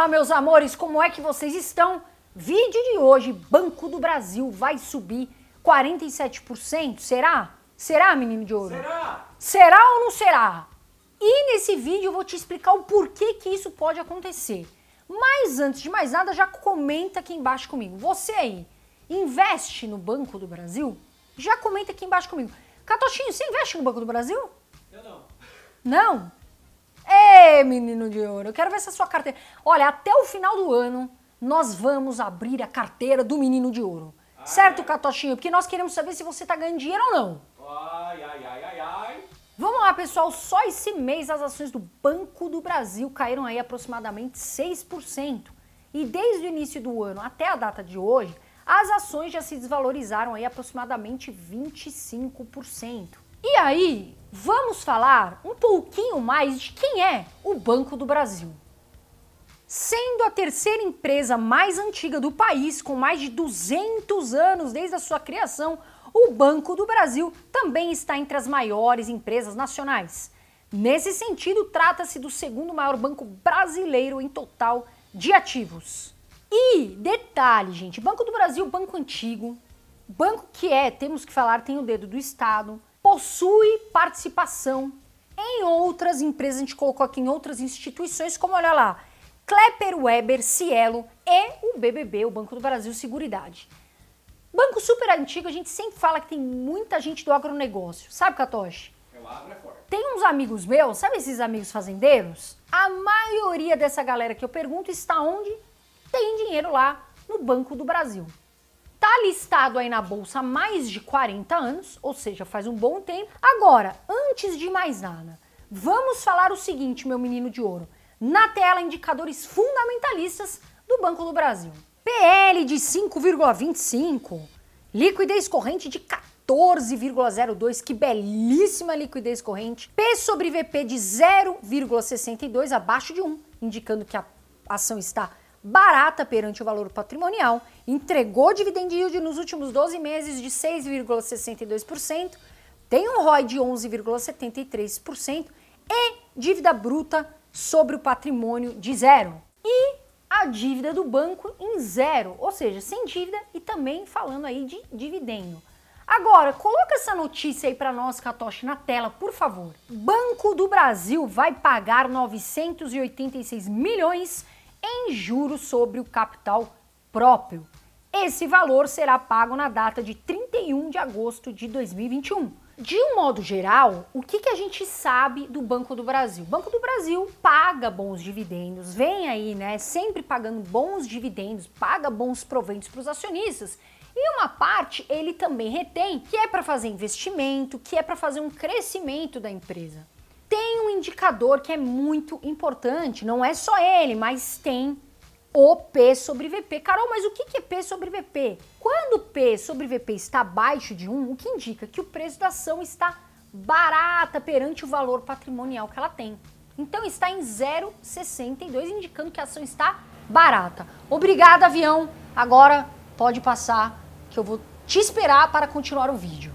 Fala, meus amores, como é que vocês estão? Vídeo de hoje, Banco do Brasil vai subir 47%, será? Será, menino de ouro? Será? Será ou não será? E nesse vídeo eu vou te explicar o porquê que isso pode acontecer. Mas antes de mais nada, já comenta aqui embaixo comigo. Você aí, investe no Banco do Brasil? Já comenta aqui embaixo comigo. Catochinho, você investe no Banco do Brasil? Eu não. Não? Ê, menino de ouro, eu quero ver essa sua carteira. Olha, até o final do ano, nós vamos abrir a carteira do menino de ouro. Ai, ah, certo, é? Catochinho? Porque nós queremos saber se você está ganhando dinheiro ou não. Ai, ai, ai, ai, ai. Vamos lá, pessoal. Só esse mês as ações do Banco do Brasil caíram aí aproximadamente 6%. E desde o início do ano até a data de hoje, as ações já se desvalorizaram aí aproximadamente 25%. E aí, vamos falar um pouquinho mais de quem é o Banco do Brasil. Sendo a terceira empresa mais antiga do país, com mais de 200 anos desde a sua criação, o Banco do Brasil também está entre as maiores empresas nacionais. Nesse sentido, trata-se do segundo maior banco brasileiro em total de ativos. E detalhe, gente, Banco do Brasil, banco antigo, banco que é, temos que falar, tem o dedo do Estado, possui participação em outras empresas, a gente colocou aqui em outras instituições, como olha lá, Klepper, Weber, Cielo e o BBB, o Banco do Brasil Seguridade. Banco super antigo, a gente sempre fala que tem muita gente do agronegócio. Sabe, Katoshi? Eu abro é, é Tem uns amigos meus, sabe esses amigos fazendeiros? A maioria dessa galera que eu pergunto está onde? Tem dinheiro lá no Banco do Brasil. Tá listado aí na bolsa há mais de 40 anos, ou seja, faz um bom tempo. Agora, antes de mais nada, vamos falar o seguinte, meu menino de ouro. Na tela, indicadores fundamentalistas do Banco do Brasil. PL de 5,25, liquidez corrente de 14,02, que belíssima liquidez corrente. P sobre VP de 0,62, abaixo de 1, indicando que a ação está barata perante o valor patrimonial, entregou dividend yield nos últimos 12 meses de 6,62%, tem um ROI de 11,73% e dívida bruta sobre o patrimônio de zero. E a dívida do banco em zero, ou seja, sem dívida e também falando aí de dividendo. Agora, coloca essa notícia aí para nós, Katoshi, na tela, por favor. Banco do Brasil vai pagar 986 milhões em juros sobre o capital próprio. Esse valor será pago na data de 31 de agosto de 2021. De um modo geral, o que, que a gente sabe do Banco do Brasil? O Banco do Brasil paga bons dividendos, vem aí, né? Sempre pagando bons dividendos, paga bons proventos para os acionistas. E uma parte ele também retém, que é para fazer investimento, que é para fazer um crescimento da empresa tem um indicador que é muito importante, não é só ele, mas tem o P sobre VP. Carol, mas o que é P sobre VP? Quando P sobre VP está abaixo de 1, o que indica que o preço da ação está barata perante o valor patrimonial que ela tem. Então está em 0,62, indicando que a ação está barata. Obrigada, avião. Agora pode passar, que eu vou te esperar para continuar o vídeo.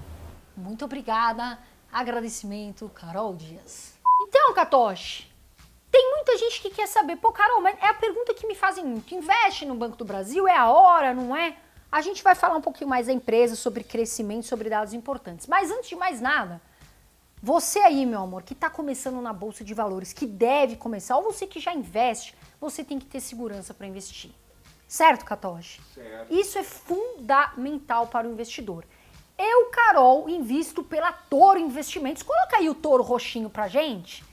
Muito obrigada. Agradecimento, Carol Dias. Então, Katoshi, tem muita gente que quer saber, pô, Carol, mas é a pergunta que me fazem muito. Investe no Banco do Brasil? É a hora, não é? A gente vai falar um pouquinho mais da empresa, sobre crescimento, sobre dados importantes. Mas antes de mais nada, você aí, meu amor, que está começando na bolsa de valores, que deve começar, ou você que já investe, você tem que ter segurança para investir. Certo, Katoshi? Certo. Isso é fundamental para o investidor. Eu, Carol, invisto pela Toro Investimentos. Coloca aí o Toro roxinho pra gente.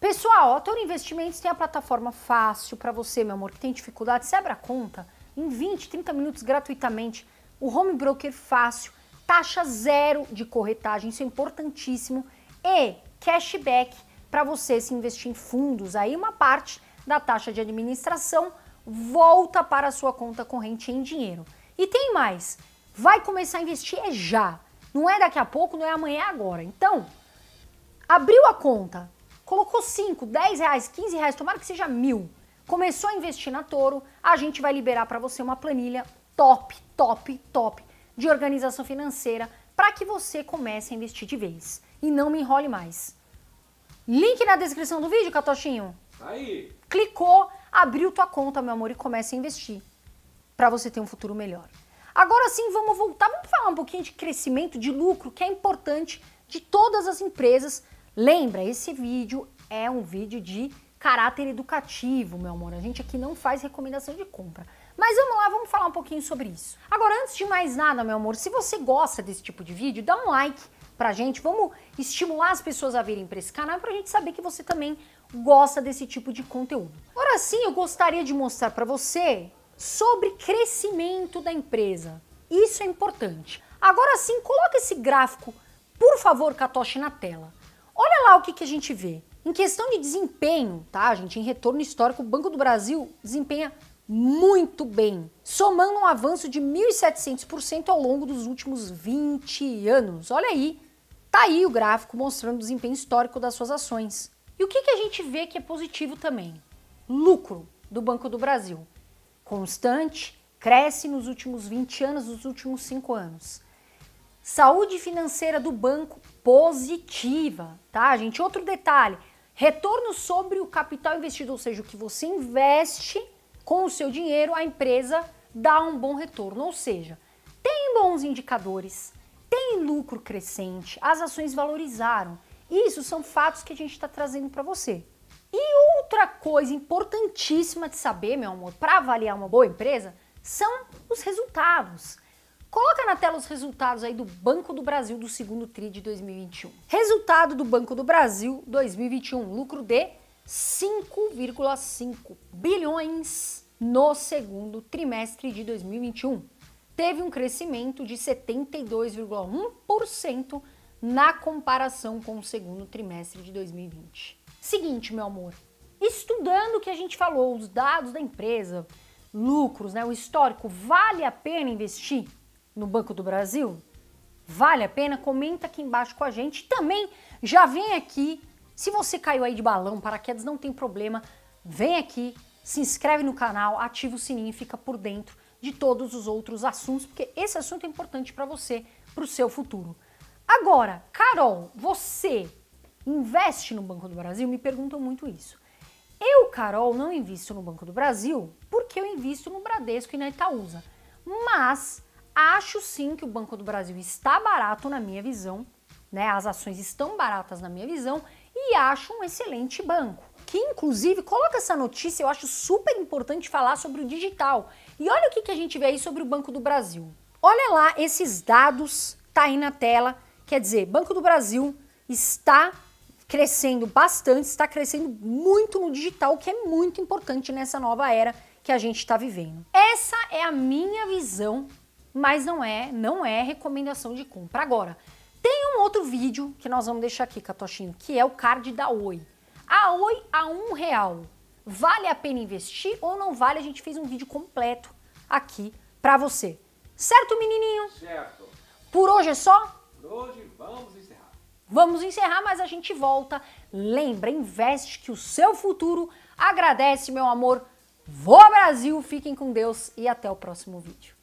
Pessoal, a Toro Investimentos tem a plataforma fácil para você, meu amor, que tem dificuldade. Você abre a conta em 20, 30 minutos gratuitamente. O home broker fácil, taxa zero de corretagem, isso é importantíssimo. E cashback para você se investir em fundos. Aí uma parte da taxa de administração volta para a sua conta corrente em dinheiro. E tem mais, vai começar a investir é já. Não é daqui a pouco, não é amanhã, é agora. Então, abriu a conta, colocou 5, 10 reais, 15 reais, tomara que seja mil. Começou a investir na Toro, a gente vai liberar para você uma planilha top, top, top de organização financeira para que você comece a investir de vez e não me enrole mais. Link na descrição do vídeo, Catochinho. Aí. Clicou, abriu tua conta, meu amor, e começa a investir para você ter um futuro melhor. Agora sim, vamos voltar, vamos falar um pouquinho de crescimento, de lucro, que é importante de todas as empresas. Lembra, esse vídeo é um vídeo de caráter educativo, meu amor. A gente aqui não faz recomendação de compra. Mas vamos lá, vamos falar um pouquinho sobre isso. Agora, antes de mais nada, meu amor, se você gosta desse tipo de vídeo, dá um like pra gente. Vamos estimular as pessoas a virem para esse canal pra gente saber que você também gosta desse tipo de conteúdo. agora sim, eu gostaria de mostrar para você sobre crescimento da empresa. Isso é importante. Agora sim, coloca esse gráfico, por favor, Katoshi, na tela. Olha lá o que, que a gente vê. Em questão de desempenho, tá, gente? Em retorno histórico, o Banco do Brasil desempenha muito bem, somando um avanço de 1.700% ao longo dos últimos 20 anos. Olha aí, tá aí o gráfico mostrando o desempenho histórico das suas ações. E o que, que a gente vê que é positivo também? Lucro do Banco do Brasil constante, cresce nos últimos 20 anos, nos últimos 5 anos. Saúde financeira do banco positiva, tá, gente? Outro detalhe: retorno sobre o capital investido, ou seja, o que você investe com o seu dinheiro, a empresa dá um bom retorno, ou seja, tem bons indicadores, tem lucro crescente, as ações valorizaram. Isso são fatos que a gente está trazendo para você outra coisa importantíssima de saber, meu amor, para avaliar uma boa empresa, são os resultados. Coloca na tela os resultados aí do Banco do Brasil do segundo TRI de 2021. Resultado do Banco do Brasil 2021, lucro de 5,5 bilhões no segundo trimestre de 2021. Teve um crescimento de 72,1% na comparação com o segundo trimestre de 2020. Seguinte, meu amor, estudando o que a gente falou, os dados da empresa, lucros, né, o histórico, vale a pena investir no Banco do Brasil? Vale a pena? Comenta aqui embaixo com a gente. Também já vem aqui, se você caiu aí de balão, paraquedas, não tem problema, vem aqui, se inscreve no canal, ativa o sininho e fica por dentro de todos os outros assuntos, porque esse assunto é importante para você, para o seu futuro. Agora, Carol, você investe no Banco do Brasil? Me perguntam muito isso. Eu, Carol, não invisto no Banco do Brasil porque eu invisto no Bradesco e na Itaúsa. Mas acho sim que o Banco do Brasil está barato na minha visão, né? As ações estão baratas na minha visão e acho um excelente banco. Que inclusive coloca essa notícia, eu acho super importante falar sobre o digital. E olha o que, que a gente vê aí sobre o Banco do Brasil. Olha lá esses dados, tá aí na tela. Quer dizer, Banco do Brasil está crescendo bastante, está crescendo muito no digital, que é muito importante nessa nova era que a gente está vivendo. Essa é a minha visão, mas não é, não é recomendação de compra. Agora, tem um outro vídeo que nós vamos deixar aqui, Catochinho, que é o card da Oi. A Oi a um real. Vale a pena investir ou não vale? A gente fez um vídeo completo aqui para você. Certo, menininho? Certo. Por hoje é só? Por hoje vamos Vamos encerrar, mas a gente volta. Lembra, investe que o seu futuro agradece, meu amor. Vou Brasil, fiquem com Deus e até o próximo vídeo.